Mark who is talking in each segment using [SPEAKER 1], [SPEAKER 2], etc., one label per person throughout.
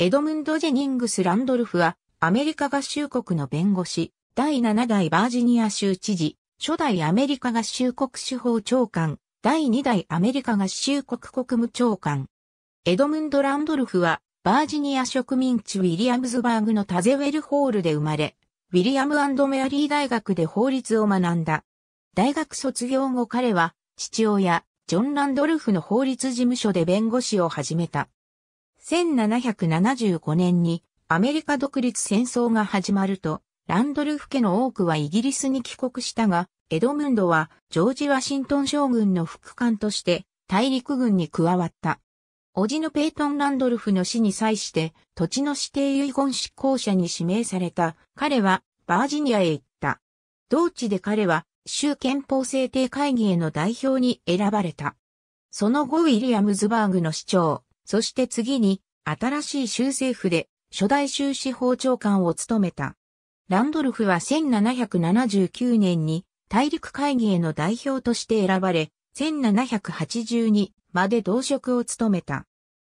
[SPEAKER 1] エドムンド・ジェニングス・ランドルフは、アメリカ合衆国の弁護士、第7代バージニア州知事、初代アメリカ合衆国司法長官、第2代アメリカ合衆国国務長官。エドムンド・ランドルフは、バージニア植民地ウィリアムズバーグのタゼウェルホールで生まれ、ウィリアムメアリー大学で法律を学んだ。大学卒業後彼は、父親、ジョン・ランドルフの法律事務所で弁護士を始めた。1775年にアメリカ独立戦争が始まると、ランドルフ家の多くはイギリスに帰国したが、エドムンドはジョージ・ワシントン将軍の副官として大陸軍に加わった。叔父のペイトン・ランドルフの死に際して土地の指定遺言執行者に指名された彼はバージニアへ行った。同地で彼は州憲法制定会議への代表に選ばれた。その後ウィリアムズバーグの市長、そして次に、新しい州政府で、初代州司法長官を務めた。ランドルフは1779年に、大陸会議への代表として選ばれ、1782まで同職を務めた。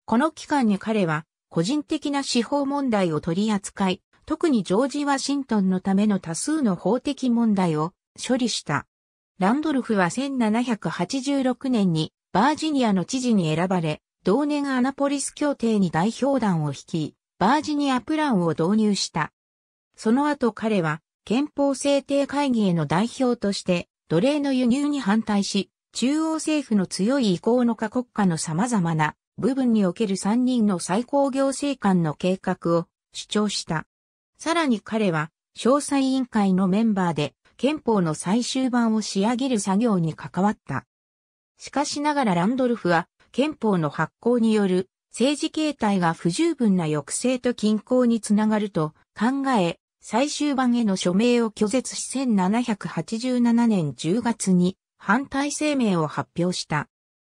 [SPEAKER 1] この期間に彼は、個人的な司法問題を取り扱い、特にジョージ・ワシントンのための多数の法的問題を処理した。ランドルフは1786年にバージニアの知事に選ばれ、同年アナポリス協定に代表団を率い、バージニアプランを導入した。その後彼は憲法制定会議への代表として奴隷の輸入に反対し、中央政府の強い意向の過国家の様々な部分における3人の最高行政官の計画を主張した。さらに彼は詳細委員会のメンバーで憲法の最終版を仕上げる作業に関わった。しかしながらランドルフは憲法の発行による政治形態が不十分な抑制と均衡につながると考え、最終版への署名を拒絶し1787年10月に反対声明を発表した。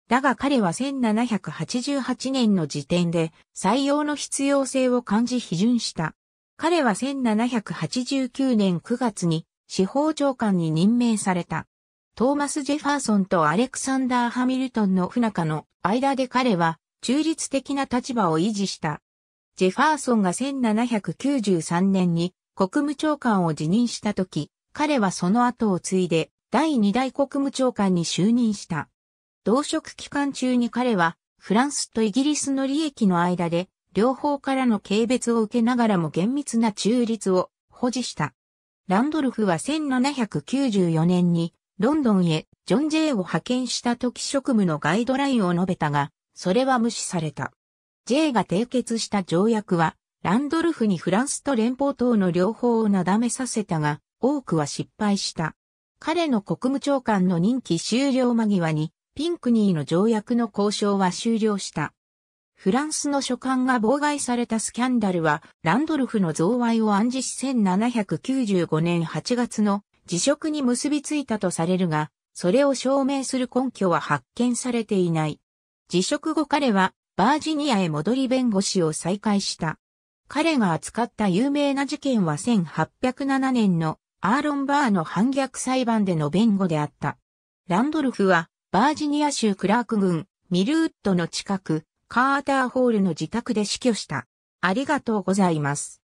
[SPEAKER 1] だが彼は1788年の時点で採用の必要性を感じ批准した。彼は1789年9月に司法長官に任命された。トーマス・ジェファーソンとアレクサンダー・ハミルトンの不仲の間で彼は中立的な立場を維持した。ジェファーソンが1793年に国務長官を辞任した時、彼はその後を継いで第2代国務長官に就任した。同職期間中に彼はフランスとイギリスの利益の間で両方からの軽蔑を受けながらも厳密な中立を保持した。ランドルフは1794年にロンドンへジョン・ジェイを派遣した時職務のガイドラインを述べたが、それは無視された。J が締結した条約は、ランドルフにフランスと連邦等の両方をなだめさせたが、多くは失敗した。彼の国務長官の任期終了間際に、ピンクニーの条約の交渉は終了した。フランスの書簡が妨害されたスキャンダルは、ランドルフの贈賄を暗示し1795年8月の辞職に結びついたとされるが、それを証明する根拠は発見されていない。辞職後彼はバージニアへ戻り弁護士を再開した。彼が扱った有名な事件は1807年のアーロン・バーの反逆裁判での弁護であった。ランドルフはバージニア州クラーク郡ミルウッドの近くカーターホールの自宅で死去した。ありがとうございます。